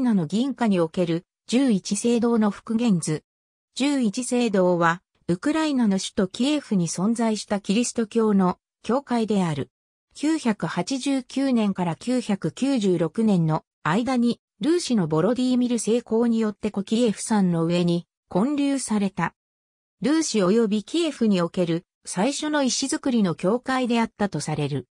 ナの銀貨における十一聖堂の復元図。十一聖堂は、ウクライナの首都キエフに存在したキリスト教の教会である。989年から996年の間に、ルーシのボロディーミル成功によって古キエフ山の上に建立された。ルーシ及びキエフにおける最初の石造りの教会であったとされる。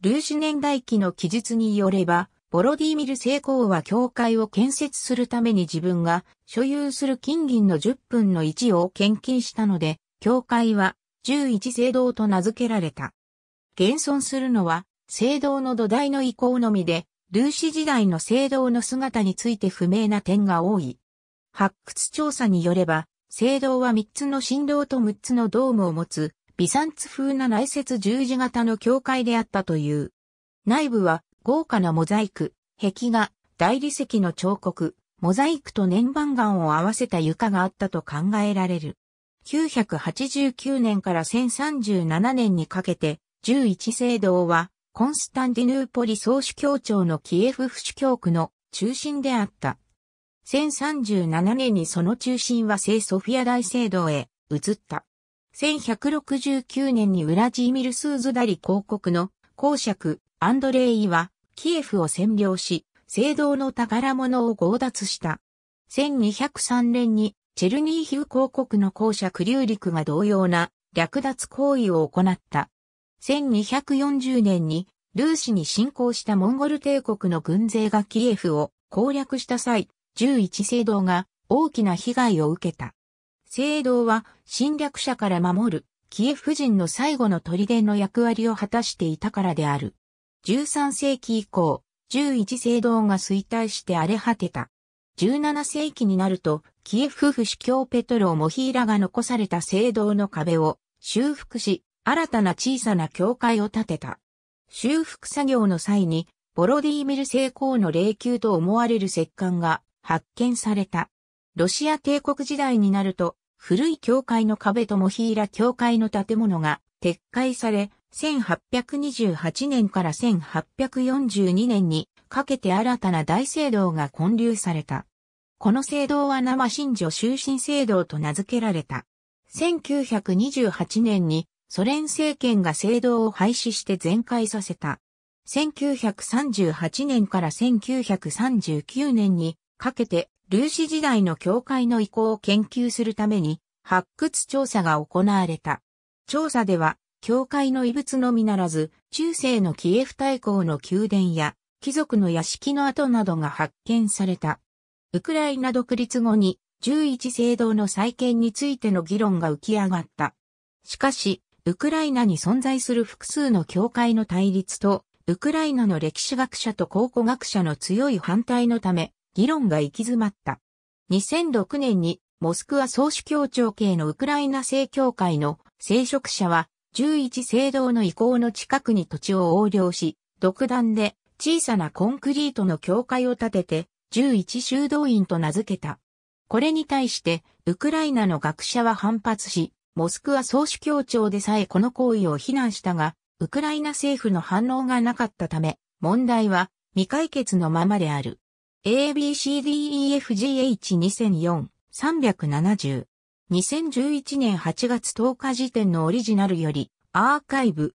ルーシ年代記の記述によれば、ボロディミル成功は教会を建設するために自分が所有する金銀の10分の1を献金したので、教会は11聖堂と名付けられた。現存するのは聖堂の土台の移行のみで、ルーシ時代の聖堂の姿について不明な点が多い。発掘調査によれば、聖堂は3つの神動と6つのドームを持つ、ビサンツ風な内接十字型の教会であったという。内部は豪華なモザイク、壁画、大理石の彫刻、モザイクと年番岩を合わせた床があったと考えられる。989年から1037年にかけて、11聖堂は、コンスタンディヌーポリ総主教庁のキエフ府主教区の中心であった。1037年にその中心は聖ソフィア大聖堂へ移った。1169年にウラジーミルスーズダリ公国の公爵アンドレイは、キエフを占領し、聖堂の宝物を強奪した。1203年に、チェルニーヒウ公国の公社クリューリクが同様な略奪行為を行った。1240年に、ルーシに侵攻したモンゴル帝国の軍勢がキエフを攻略した際、11聖堂が大きな被害を受けた。聖堂は侵略者から守るキエフ人の最後の砦の役割を果たしていたからである。13世紀以降、11聖堂が衰退して荒れ果てた。17世紀になると、キエフ府主教ペトロ・モヒーラが残された聖堂の壁を修復し、新たな小さな教会を建てた。修復作業の際に、ボロディーミル聖公の霊柩と思われる石棺が発見された。ロシア帝国時代になると、古い教会の壁とモヒーラ教会の建物が撤回され、1828年から1842年にかけて新たな大聖堂が建立された。この聖堂は生信女終身聖堂と名付けられた。1928年にソ連政権が聖堂を廃止して全壊させた。1938年から1939年にかけてルーシ時代の教会の意向を研究するために発掘調査が行われた。調査では教会の遺物のみならず、中世のキエフ大公の宮殿や、貴族の屋敷の跡などが発見された。ウクライナ独立後に、11聖堂の再建についての議論が浮き上がった。しかし、ウクライナに存在する複数の教会の対立と、ウクライナの歴史学者と考古学者の強い反対のため、議論が行き詰まった。2006年に、モスクワ総主教庁系のウクライナ正教会の聖職者は、11聖堂の遺構の近くに土地を横領し、独断で小さなコンクリートの境界を建てて、11修道院と名付けた。これに対して、ウクライナの学者は反発し、モスクワ総主教庁でさえこの行為を非難したが、ウクライナ政府の反応がなかったため、問題は未解決のままである。ABCDEFGH2004-370 2011年8月10日時点のオリジナルより、アーカイブ。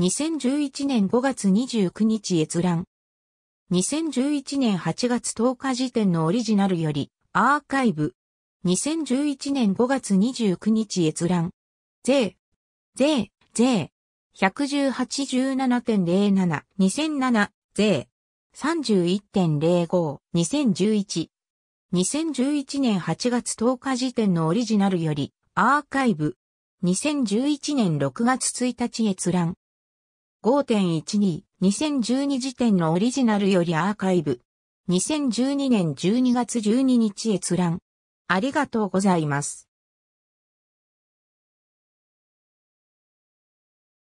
2011年5月29日閲覧。2011年8月10日時点のオリジナルより、アーカイブ。2011年5月29日閲覧。税、税、税。11817.07、2007、税。31.05、2011。2011年8月10日時点のオリジナルより、アーカイブ。2011年6月1日閲覧。5.12、2012時点のオリジナルよりアーカイブ。2012年12月12日閲覧。ありがとうございます。